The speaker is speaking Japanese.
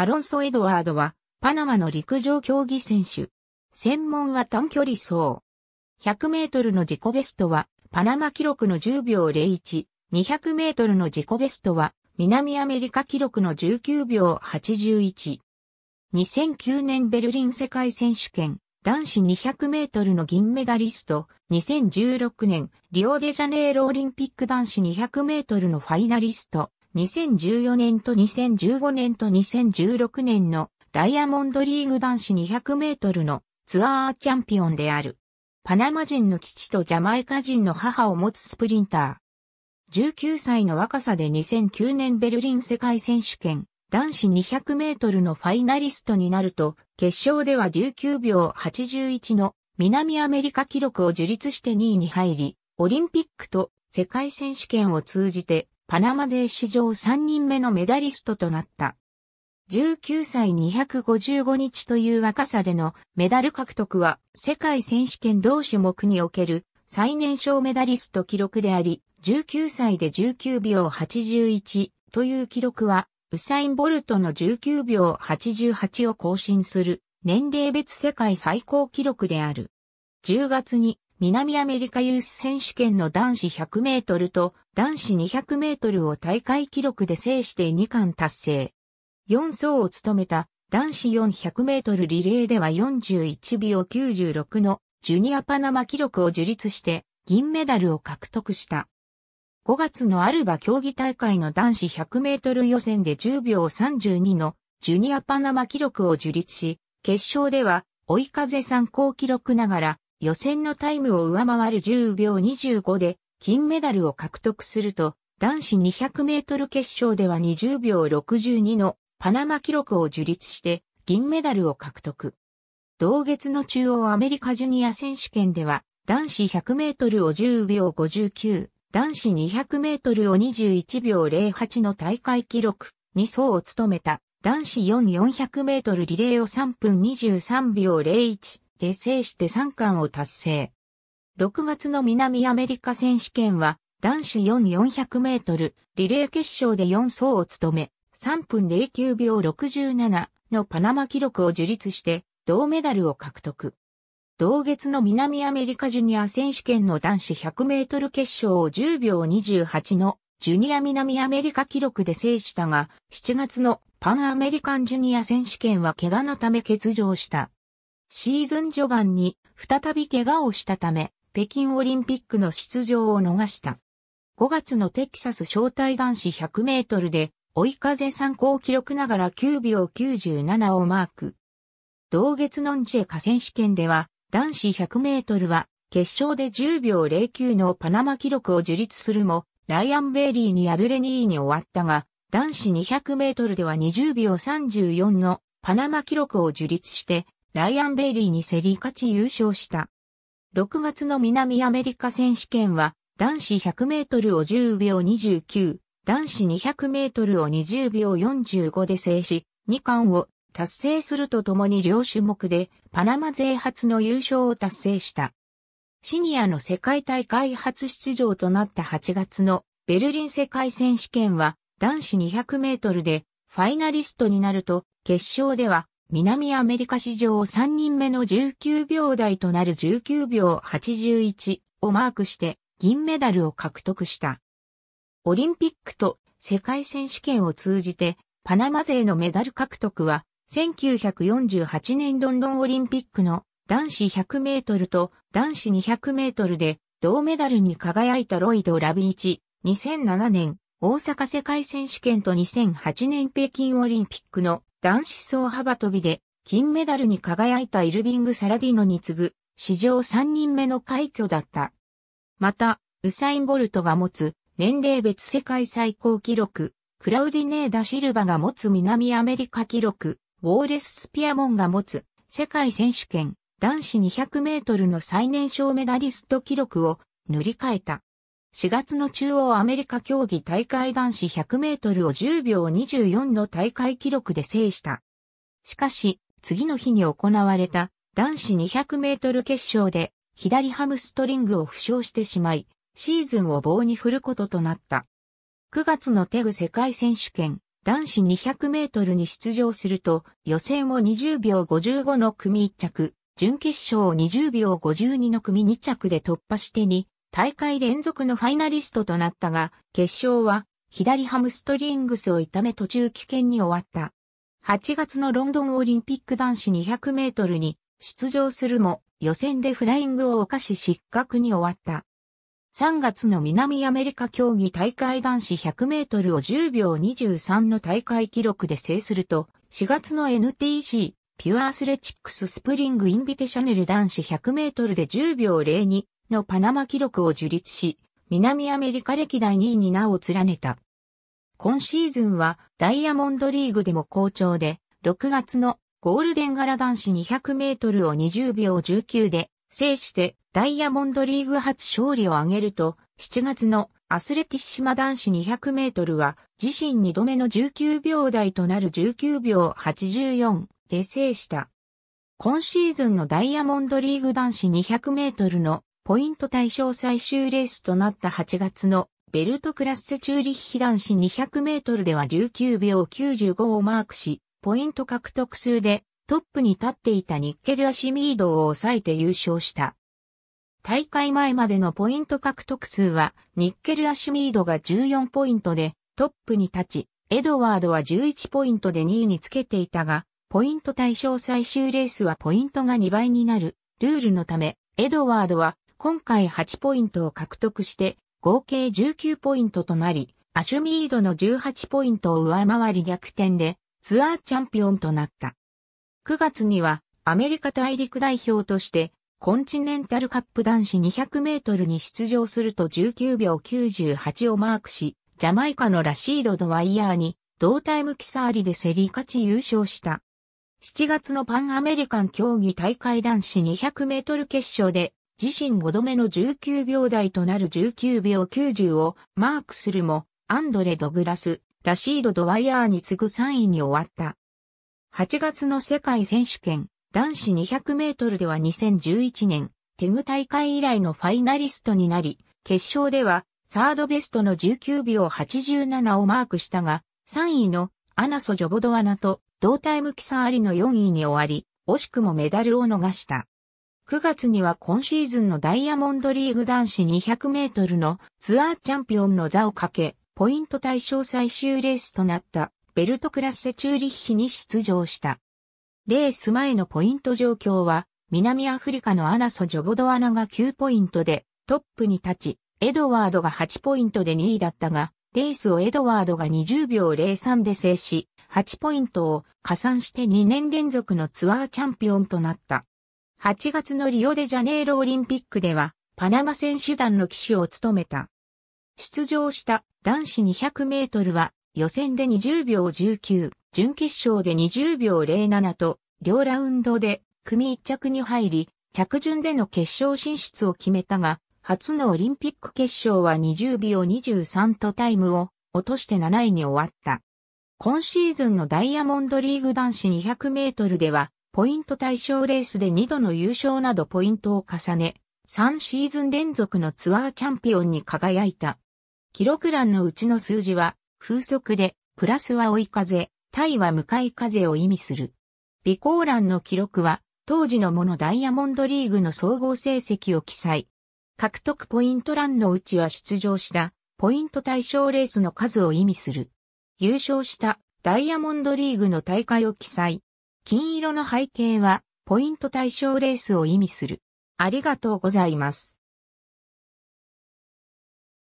アロンソ・エドワードは、パナマの陸上競技選手。専門は短距離走。100メートルの自己ベストは、パナマ記録の10秒01、200メートルの自己ベストは、南アメリカ記録の19秒81。2009年ベルリン世界選手権、男子200メートルの銀メダリスト、2016年リオデジャネイロオリンピック男子200メートルのファイナリスト、2014年と2015年と2016年のダイヤモンドリーグ男子200メートルのツアーチャンピオンである。パナマ人の父とジャマイカ人の母を持つスプリンター。19歳の若さで2009年ベルリン世界選手権男子200メートルのファイナリストになると、決勝では19秒81の南アメリカ記録を樹立して2位に入り、オリンピックと世界選手権を通じてパナマ勢史上3人目のメダリストとなった。19歳255日という若さでのメダル獲得は世界選手権同種目における最年少メダリスト記録であり、19歳で19秒81という記録は、ウサイン・ボルトの19秒88を更新する年齢別世界最高記録である。10月に南アメリカユース選手権の男子100メートルと男子200メートルを大会記録で制して2冠達成。4走を務めた男子400メートルリレーでは41秒96のジュニアパナマ記録を樹立して銀メダルを獲得した。5月のアルバ競技大会の男子100メートル予選で10秒32のジュニアパナマ記録を樹立し、決勝では追い風参考記録ながら予選のタイムを上回る10秒25で金メダルを獲得すると、男子200メートル決勝では20秒62のパナマ記録を樹立して銀メダルを獲得。同月の中央アメリカジュニア選手権では男子100メートルを10秒59、男子200メートルを21秒08の大会記録2層を務めた男子4400メートルリレーを3分23秒01、で制して3冠を達成。6月の南アメリカ選手権は男子4400メートルリレー決勝で4走を務め、3分09秒67のパナマ記録を樹立して銅メダルを獲得。同月の南アメリカジュニア選手権の男子100メートル決勝を10秒28のジュニア南アメリカ記録で制したが、7月のパンアメリカンジュニア選手権は怪我のため欠場した。シーズン序盤に再び怪我をしたため、北京オリンピックの出場を逃した。5月のテキサス招待男子100メートルで、追い風参考記録ながら9秒97をマーク。同月のンチェカ選手権では、男子100メートルは、決勝で10秒09のパナマ記録を樹立するも、ライアン・ベイリーに敗れ2位に終わったが、男子200メートルでは20秒34のパナマ記録を樹立して、ライアン・ベイリーに競り勝ち優勝した。6月の南アメリカ選手権は、男子100メートルを10秒29、男子200メートルを20秒45で制し、2冠を達成するとともに両種目でパナマ勢初の優勝を達成した。シニアの世界大会初出場となった8月のベルリン世界選手権は男子200メートルでファイナリストになると決勝では南アメリカ史上3人目の19秒台となる19秒81をマークして銀メダルを獲得した。オリンピックと世界選手権を通じてパナマ勢のメダル獲得は1948年ロンドンオリンピックの男子100メートルと男子200メートルで銅メダルに輝いたロイド・ラビーチ、2007年大阪世界選手権と2008年北京オリンピックの男子総幅跳びで金メダルに輝いたイルビング・サラディノに次ぐ史上3人目の快挙だった。また、ウサイン・ボルトが持つ年齢別世界最高記録、クラウディネーダ・シルバが持つ南アメリカ記録、ウォーレス・スピアモンが持つ世界選手権男子200メートルの最年少メダリスト記録を塗り替えた。4月の中央アメリカ競技大会男子100メートルを10秒24の大会記録で制した。しかし、次の日に行われた男子200メートル決勝で左ハムストリングを負傷してしまい、シーズンを棒に振ることとなった。9月のテグ世界選手権男子200メートルに出場すると予選を20秒55の組1着、準決勝を20秒52の組2着で突破して2大会連続のファイナリストとなったが、決勝は左ハムストリングスを痛め途中棄権に終わった。8月のロンドンオリンピック男子200メートルに出場するも予選でフライングを犯し失格に終わった。3月の南アメリカ競技大会男子100メートルを10秒23の大会記録で制すると、4月の NTC ピュアアスレチックススプリングインビテショネル男子100メートルで10秒02のパナマ記録を樹立し、南アメリカ歴代2位に名を連ねた。今シーズンはダイヤモンドリーグでも好調で、6月のゴールデン柄男子200メートルを20秒19で制してダイヤモンドリーグ初勝利を挙げると、7月のアスレティッシマ男子200メートルは自身2度目の19秒台となる19秒84で制した。今シーズンのダイヤモンドリーグ男子200メートルのポイント対象最終レースとなった8月のベルトクラッセチューリッヒ男子200メートルでは19秒95をマークし、ポイント獲得数でトップに立っていたニッケル・アシミードを抑えて優勝した。大会前までのポイント獲得数は、ニッケル・アシミードが14ポイントでトップに立ち、エドワードは11ポイントで2位につけていたが、ポイント対象最終レースはポイントが2倍になるルールのため、エドワードは今回8ポイントを獲得して合計19ポイントとなり、アシュミードの18ポイントを上回り逆転でツアーチャンピオンとなった。9月にはアメリカ大陸代表としてコンチネンタルカップ男子200メートルに出場すると19秒98をマークし、ジャマイカのラシード・ドワイヤーに同タイムキサーリで競り勝ち優勝した。7月のパンアメリカン競技大会男子200メートル決勝で自身5度目の19秒台となる19秒90をマークするも、アンドレ・ドグラス、ラシード・ドワイヤーに次ぐ3位に終わった。8月の世界選手権、男子200メートルでは2011年、テグ大会以来のファイナリストになり、決勝では、サードベストの19秒87をマークしたが、3位のアナソ・ジョボドアナと同タイムキサーリの4位に終わり、惜しくもメダルを逃した。9月には今シーズンのダイヤモンドリーグ男子200メートルのツアーチャンピオンの座をかけ、ポイント対象最終レースとなったベルトクラッセチューリッヒに出場した。レース前のポイント状況は、南アフリカのアナソ・ジョボドアナが9ポイントでトップに立ち、エドワードが8ポイントで2位だったが、レースをエドワードが20秒03で制し、8ポイントを加算して2年連続のツアーチャンピオンとなった。8月のリオデジャネイロオリンピックでは、パナマ選手団の騎手を務めた。出場した男子200メートルは、予選で20秒19、準決勝で20秒07と、両ラウンドで組一着に入り、着順での決勝進出を決めたが、初のオリンピック決勝は20秒23とタイムを落として7位に終わった。今シーズンのダイヤモンドリーグ男子200メートルでは、ポイント対象レースで2度の優勝などポイントを重ね、3シーズン連続のツアーチャンピオンに輝いた。記録欄のうちの数字は、風速で、プラスは追い風、対は向かい風を意味する。備考欄の記録は、当時のものダイヤモンドリーグの総合成績を記載。獲得ポイント欄のうちは出場した、ポイント対象レースの数を意味する。優勝した、ダイヤモンドリーグの大会を記載。金色の背景は、ポイント対象レースを意味する。ありがとうございます。